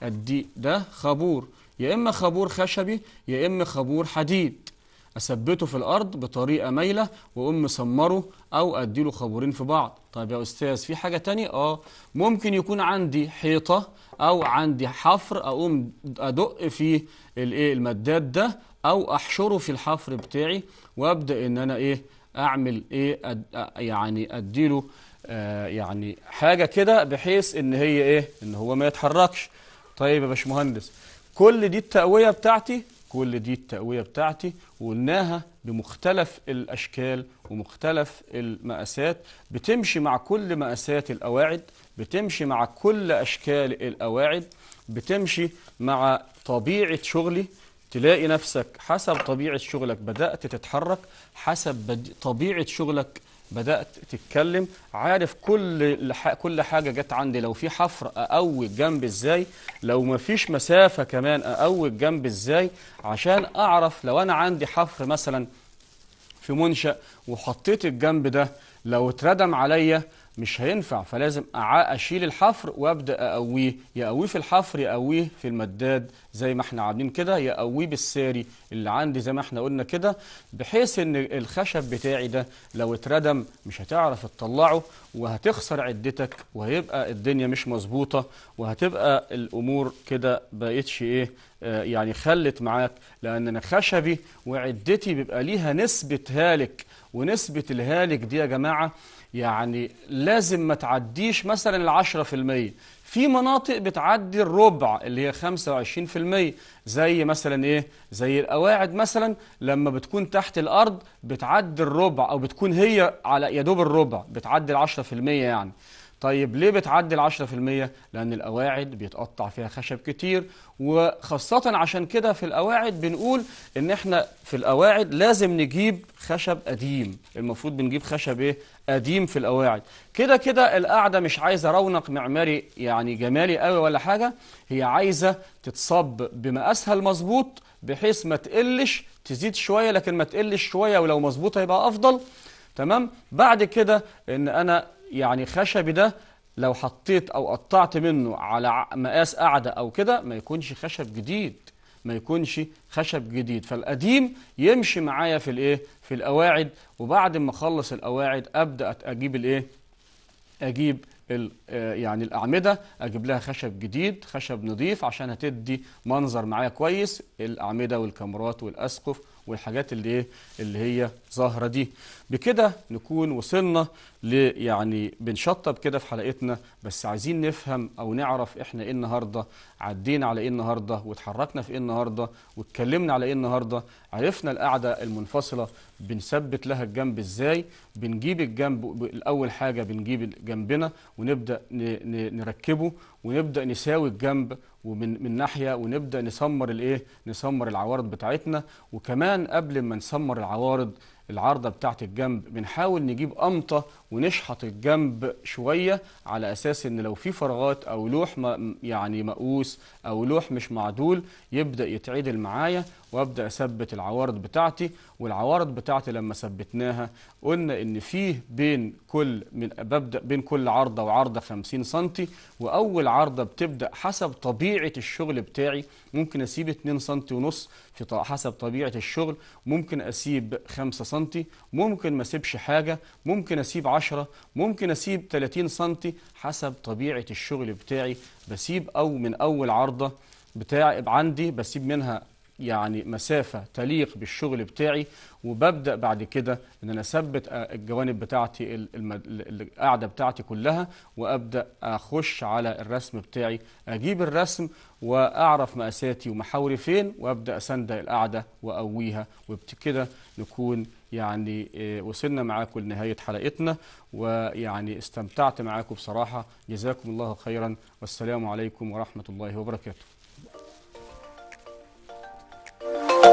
ادي ده خابور يا اما خابور خشبي يا اما خابور حديد اثبته في الارض بطريقه مايله واقوم مسمره او اديله خبورين في بعض طيب يا استاذ في حاجه تانية اه ممكن يكون عندي حيطه او عندي حفر اقوم ادق فيه الايه المداد ده او احشره في الحفر بتاعي وابدا ان انا ايه اعمل ايه أد... يعني اديله آه يعني حاجه كده بحيث ان هي ايه ان هو ما يتحركش طيب يا باشمهندس كل دي التقويه بتاعتي كل دي التقوية بتاعتي وقلناها بمختلف الأشكال ومختلف المقاسات بتمشي مع كل مقاسات القواعد بتمشي مع كل أشكال القواعد بتمشي مع طبيعة شغلي تلاقي نفسك حسب طبيعة شغلك بدأت تتحرك حسب طبيعة شغلك بدات تتكلم عارف كل كل حاجه جت عندي لو في حفر اقوي الجنب ازاي لو ما فيش مسافه كمان اقوي الجنب ازاي عشان اعرف لو انا عندي حفر مثلا في منشا وحطيت الجنب ده لو اتردم عليا مش هينفع فلازم اشيل الحفر وابدا اقويه يقويه في الحفر يقويه في المداد زي ما احنا عاملين كده يقويه بالساري اللي عندي زي ما احنا قلنا كده بحيث ان الخشب بتاعي ده لو اتردم مش هتعرف تطلعه وهتخسر عدتك وهيبقى الدنيا مش مظبوطه وهتبقى الامور كده بقتش ايه آه يعني خلت معاك لان انا خشبي وعدتي بيبقى ليها نسبه هالك ونسبه الهالك دي يا جماعه يعني لازم ما تعديش مثلا العشرة في المية في مناطق بتعدي الربع اللي هي 25% زي مثلا ايه زي القواعد مثلا لما بتكون تحت الارض بتعدي الربع او بتكون هي على يا دوب الربع بتعدي ال 10% يعني طيب ليه بتعدي ال 10%؟ لأن القواعد بيتقطع فيها خشب كتير وخاصة عشان كده في القواعد بنقول إن إحنا في القواعد لازم نجيب خشب قديم، المفروض بنجيب خشب إيه؟ قديم في القواعد. كده كده القاعدة مش عايزة رونق معماري يعني جمالي قوي ولا حاجة، هي عايزة تتصب بمقاسها المظبوط بحيث ما تقلش تزيد شوية لكن ما تقلش شوية ولو مظبوطة يبقى أفضل. تمام؟ بعد كده إن أنا يعني خشب ده لو حطيت أو قطعت منه على مقاس قاعدة أو كده ما يكونش خشب جديد ما يكونش خشب جديد فالقديم يمشي معايا في الايه في القواعد وبعد ما اخلص القواعد ابدا اجيب الايه اجيب آه، يعني الأعمدة أجيب لها خشب جديد خشب نظيف عشان هتدي منظر معايا كويس الأعمدة والكاميرات والأسقف والحاجات اللي, إيه اللي هي ظاهرة دي بكده نكون وصلنا يعني بنشطب كده في حلقتنا بس عايزين نفهم او نعرف احنا ايه النهارده عدينا على ايه النهارده واتحركنا في ايه النهارده واتكلمنا على ايه النهارده عرفنا القاعده المنفصله بنثبت لها الجنب ازاي بنجيب الجنب الاول حاجه بنجيب جنبنا ونبدا نركبه ونبدا نساوي الجنب ومن من ناحيه ونبدا نسمر الايه نسمر العوارض بتاعتنا وكمان قبل ما نسمر العوارض العارضه بتاعه الجنب بنحاول نجيب امطه ونشحط الجنب شويه على اساس ان لو في فراغات او لوح يعني مقوس او لوح مش معدول يبدا يتعدل معايا وابدا اثبت العوارض بتاعتي والعوارض بتاعتي لما ثبتناها قلنا ان فيه بين كل من ببدا بين كل عرضه وعرضه 50 سم واول عرضه بتبدا حسب طبيعه الشغل بتاعي ممكن اسيب 2 سم ونص في حسب طبيعه الشغل ممكن اسيب 5 سم ممكن ما اسيبش حاجه ممكن اسيب 10 ممكن اسيب 30 سم حسب طبيعه الشغل بتاعي بسيب او من اول عرضه بتاع عندي بسيب منها يعني مسافة تليق بالشغل بتاعي وببدأ بعد كده ان انا اثبت آه، الجوانب بتاعتي القاعدة بتاعتي كلها وابدأ اخش على الرسم بتاعي اجيب الرسم واعرف مقاساتي ومحاوري فين وابدأ اسندق القاعدة واقويها وبكده نكون يعني آه، وصلنا معاكم لنهاية حلقتنا ويعني استمتعت معاكم بصراحة جزاكم الله خيرا والسلام عليكم ورحمة الله وبركاته Música